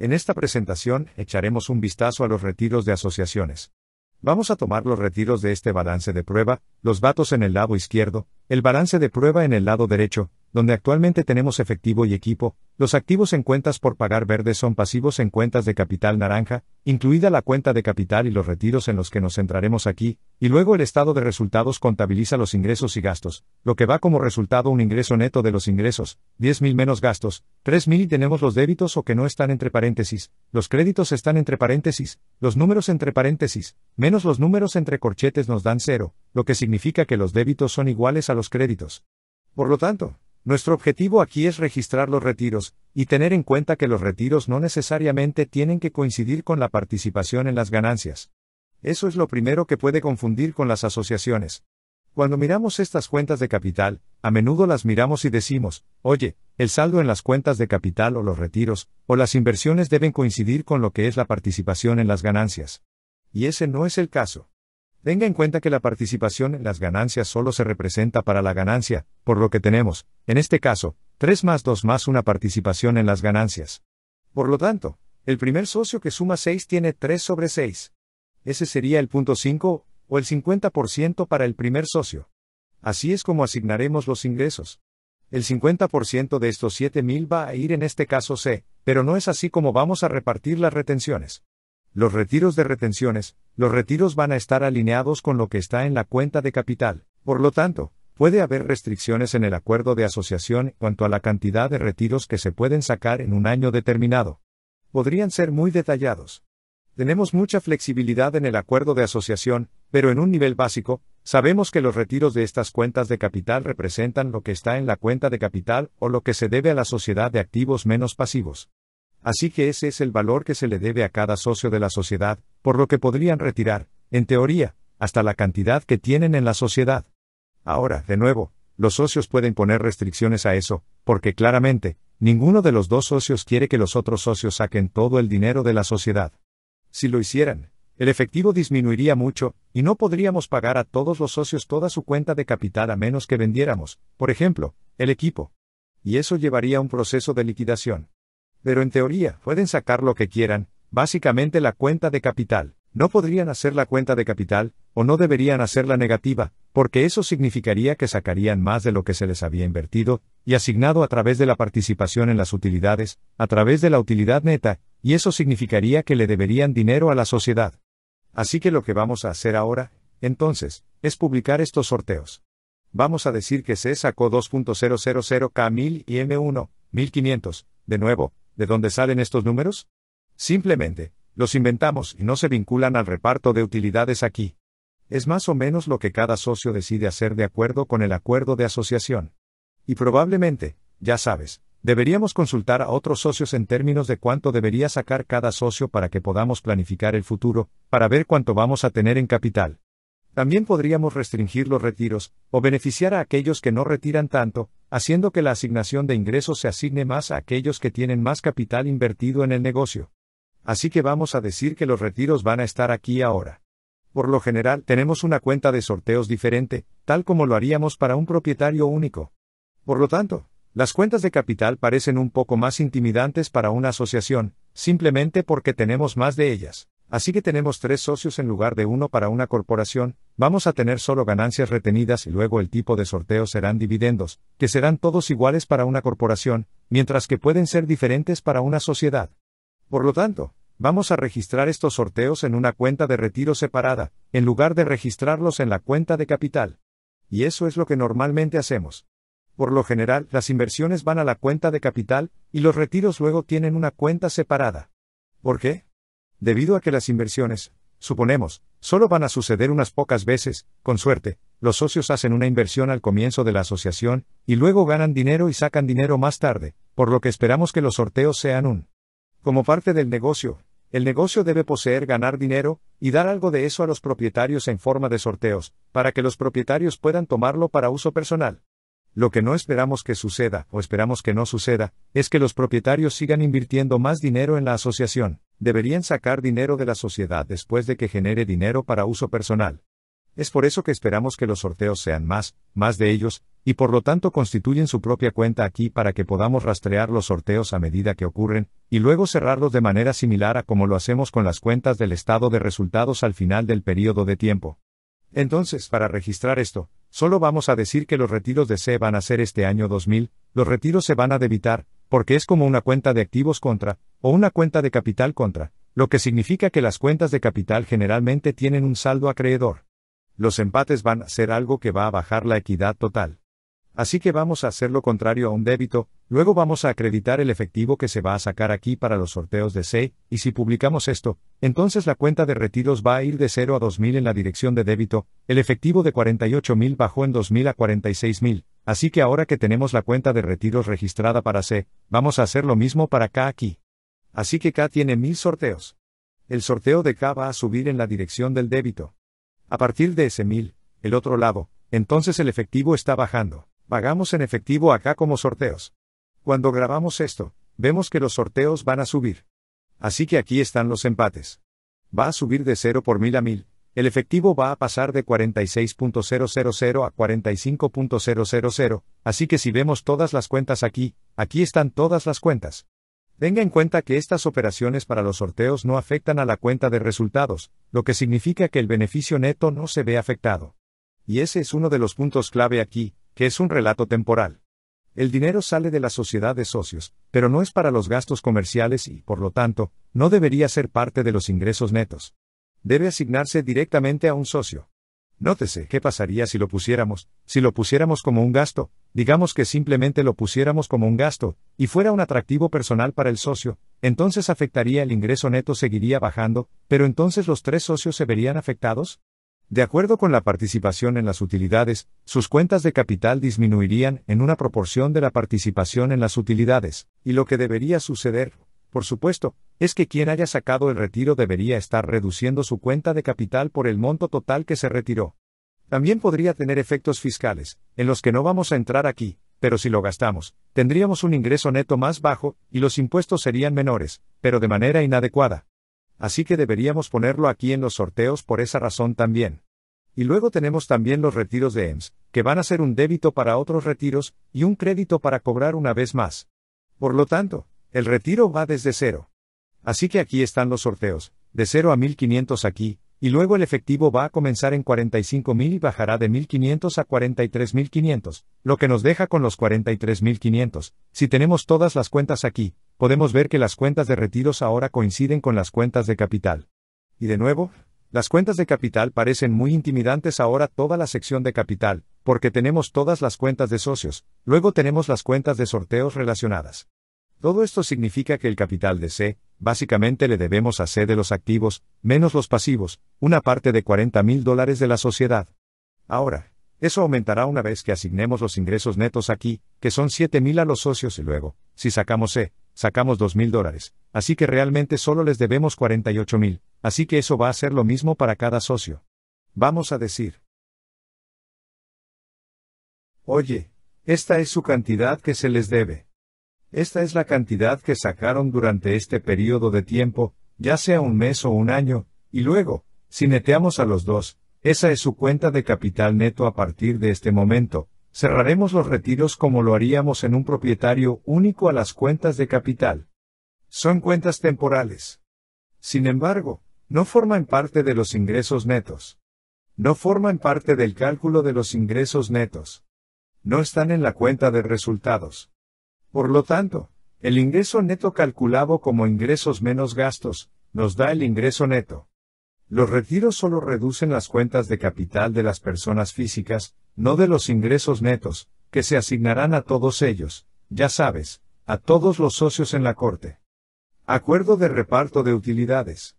En esta presentación echaremos un vistazo a los retiros de asociaciones. Vamos a tomar los retiros de este balance de prueba, los datos en el lado izquierdo, el balance de prueba en el lado derecho, donde actualmente tenemos efectivo y equipo, los activos en cuentas por pagar verdes son pasivos en cuentas de capital naranja, incluida la cuenta de capital y los retiros en los que nos centraremos aquí, y luego el estado de resultados contabiliza los ingresos y gastos, lo que va como resultado un ingreso neto de los ingresos, 10.000 menos gastos, 3.000 y tenemos los débitos o que no están entre paréntesis, los créditos están entre paréntesis, los números entre paréntesis, menos los números entre corchetes nos dan cero, lo que significa que los débitos son iguales a los créditos. Por lo tanto, nuestro objetivo aquí es registrar los retiros, y tener en cuenta que los retiros no necesariamente tienen que coincidir con la participación en las ganancias. Eso es lo primero que puede confundir con las asociaciones. Cuando miramos estas cuentas de capital, a menudo las miramos y decimos, oye, el saldo en las cuentas de capital o los retiros, o las inversiones deben coincidir con lo que es la participación en las ganancias. Y ese no es el caso. Tenga en cuenta que la participación en las ganancias solo se representa para la ganancia, por lo que tenemos, en este caso, 3 más 2 más una participación en las ganancias. Por lo tanto, el primer socio que suma 6 tiene 3 sobre 6. Ese sería el punto 5, o el 50% para el primer socio. Así es como asignaremos los ingresos. El 50% de estos 7.000 va a ir en este caso C, pero no es así como vamos a repartir las retenciones. Los retiros de retenciones, los retiros van a estar alineados con lo que está en la cuenta de capital. Por lo tanto, puede haber restricciones en el acuerdo de asociación cuanto a la cantidad de retiros que se pueden sacar en un año determinado. Podrían ser muy detallados. Tenemos mucha flexibilidad en el acuerdo de asociación, pero en un nivel básico, sabemos que los retiros de estas cuentas de capital representan lo que está en la cuenta de capital o lo que se debe a la sociedad de activos menos pasivos. Así que ese es el valor que se le debe a cada socio de la sociedad, por lo que podrían retirar, en teoría, hasta la cantidad que tienen en la sociedad. Ahora, de nuevo, los socios pueden poner restricciones a eso, porque claramente, ninguno de los dos socios quiere que los otros socios saquen todo el dinero de la sociedad. Si lo hicieran, el efectivo disminuiría mucho, y no podríamos pagar a todos los socios toda su cuenta de capital a menos que vendiéramos, por ejemplo, el equipo. Y eso llevaría a un proceso de liquidación. Pero en teoría, pueden sacar lo que quieran, básicamente la cuenta de capital. No podrían hacer la cuenta de capital, o no deberían hacer la negativa, porque eso significaría que sacarían más de lo que se les había invertido, y asignado a través de la participación en las utilidades, a través de la utilidad neta, y eso significaría que le deberían dinero a la sociedad. Así que lo que vamos a hacer ahora, entonces, es publicar estos sorteos. Vamos a decir que se sacó 2.000K1000 y M1, 1500, de nuevo, ¿De dónde salen estos números? Simplemente, los inventamos y no se vinculan al reparto de utilidades aquí. Es más o menos lo que cada socio decide hacer de acuerdo con el acuerdo de asociación. Y probablemente, ya sabes, deberíamos consultar a otros socios en términos de cuánto debería sacar cada socio para que podamos planificar el futuro, para ver cuánto vamos a tener en capital. También podríamos restringir los retiros, o beneficiar a aquellos que no retiran tanto, haciendo que la asignación de ingresos se asigne más a aquellos que tienen más capital invertido en el negocio. Así que vamos a decir que los retiros van a estar aquí ahora. Por lo general tenemos una cuenta de sorteos diferente, tal como lo haríamos para un propietario único. Por lo tanto, las cuentas de capital parecen un poco más intimidantes para una asociación, simplemente porque tenemos más de ellas. Así que tenemos tres socios en lugar de uno para una corporación, vamos a tener solo ganancias retenidas y luego el tipo de sorteo serán dividendos, que serán todos iguales para una corporación, mientras que pueden ser diferentes para una sociedad. Por lo tanto, vamos a registrar estos sorteos en una cuenta de retiro separada, en lugar de registrarlos en la cuenta de capital. Y eso es lo que normalmente hacemos. Por lo general, las inversiones van a la cuenta de capital, y los retiros luego tienen una cuenta separada. ¿Por qué? debido a que las inversiones, suponemos, solo van a suceder unas pocas veces, con suerte, los socios hacen una inversión al comienzo de la asociación, y luego ganan dinero y sacan dinero más tarde, por lo que esperamos que los sorteos sean un. Como parte del negocio, el negocio debe poseer ganar dinero, y dar algo de eso a los propietarios en forma de sorteos, para que los propietarios puedan tomarlo para uso personal. Lo que no esperamos que suceda, o esperamos que no suceda, es que los propietarios sigan invirtiendo más dinero en la asociación. Deberían sacar dinero de la sociedad después de que genere dinero para uso personal. Es por eso que esperamos que los sorteos sean más, más de ellos, y por lo tanto constituyen su propia cuenta aquí para que podamos rastrear los sorteos a medida que ocurren, y luego cerrarlos de manera similar a como lo hacemos con las cuentas del estado de resultados al final del periodo de tiempo. Entonces, para registrar esto, solo vamos a decir que los retiros de C van a ser este año 2000, los retiros se van a debitar, porque es como una cuenta de activos contra, o una cuenta de capital contra, lo que significa que las cuentas de capital generalmente tienen un saldo acreedor. Los empates van a ser algo que va a bajar la equidad total. Así que vamos a hacer lo contrario a un débito, luego vamos a acreditar el efectivo que se va a sacar aquí para los sorteos de C, y si publicamos esto, entonces la cuenta de retiros va a ir de 0 a 2.000 en la dirección de débito, el efectivo de 48.000 bajó en 2.000 a 46.000, así que ahora que tenemos la cuenta de retiros registrada para C, vamos a hacer lo mismo para K aquí. Así que K tiene 1.000 sorteos. El sorteo de K va a subir en la dirección del débito. A partir de ese 1.000, el otro lado, entonces el efectivo está bajando. Pagamos en efectivo acá como sorteos. Cuando grabamos esto, vemos que los sorteos van a subir. Así que aquí están los empates. Va a subir de 0 por 1000 a 1000. El efectivo va a pasar de 46.000 a 45.000, así que si vemos todas las cuentas aquí, aquí están todas las cuentas. Tenga en cuenta que estas operaciones para los sorteos no afectan a la cuenta de resultados, lo que significa que el beneficio neto no se ve afectado. Y ese es uno de los puntos clave aquí, que es un relato temporal. El dinero sale de la sociedad de socios, pero no es para los gastos comerciales y, por lo tanto, no debería ser parte de los ingresos netos. Debe asignarse directamente a un socio. Nótese qué pasaría si lo pusiéramos, si lo pusiéramos como un gasto, digamos que simplemente lo pusiéramos como un gasto, y fuera un atractivo personal para el socio, entonces afectaría el ingreso neto seguiría bajando, pero entonces los tres socios se verían afectados? De acuerdo con la participación en las utilidades, sus cuentas de capital disminuirían en una proporción de la participación en las utilidades, y lo que debería suceder, por supuesto, es que quien haya sacado el retiro debería estar reduciendo su cuenta de capital por el monto total que se retiró. También podría tener efectos fiscales, en los que no vamos a entrar aquí, pero si lo gastamos, tendríamos un ingreso neto más bajo, y los impuestos serían menores, pero de manera inadecuada así que deberíamos ponerlo aquí en los sorteos por esa razón también. Y luego tenemos también los retiros de EMS, que van a ser un débito para otros retiros, y un crédito para cobrar una vez más. Por lo tanto, el retiro va desde cero. Así que aquí están los sorteos, de cero a 1500 aquí, y luego el efectivo va a comenzar en 45.000 y bajará de 1.500 a 43.500, lo que nos deja con los 43.500. Si tenemos todas las cuentas aquí, podemos ver que las cuentas de retiros ahora coinciden con las cuentas de capital. Y de nuevo, las cuentas de capital parecen muy intimidantes ahora toda la sección de capital, porque tenemos todas las cuentas de socios, luego tenemos las cuentas de sorteos relacionadas. Todo esto significa que el capital de C, básicamente le debemos a C de los activos, menos los pasivos, una parte de 40 mil dólares de la sociedad. Ahora, eso aumentará una vez que asignemos los ingresos netos aquí, que son 7 mil a los socios y luego, si sacamos C, e, sacamos 2 mil dólares, así que realmente solo les debemos 48 mil, así que eso va a ser lo mismo para cada socio. Vamos a decir. Oye, esta es su cantidad que se les debe. Esta es la cantidad que sacaron durante este periodo de tiempo, ya sea un mes o un año, y luego, si neteamos a los dos, esa es su cuenta de capital neto a partir de este momento. Cerraremos los retiros como lo haríamos en un propietario único a las cuentas de capital. Son cuentas temporales. Sin embargo, no forman parte de los ingresos netos. No forman parte del cálculo de los ingresos netos. No están en la cuenta de resultados. Por lo tanto, el ingreso neto calculado como ingresos menos gastos, nos da el ingreso neto. Los retiros solo reducen las cuentas de capital de las personas físicas, no de los ingresos netos, que se asignarán a todos ellos, ya sabes, a todos los socios en la Corte. Acuerdo de reparto de utilidades.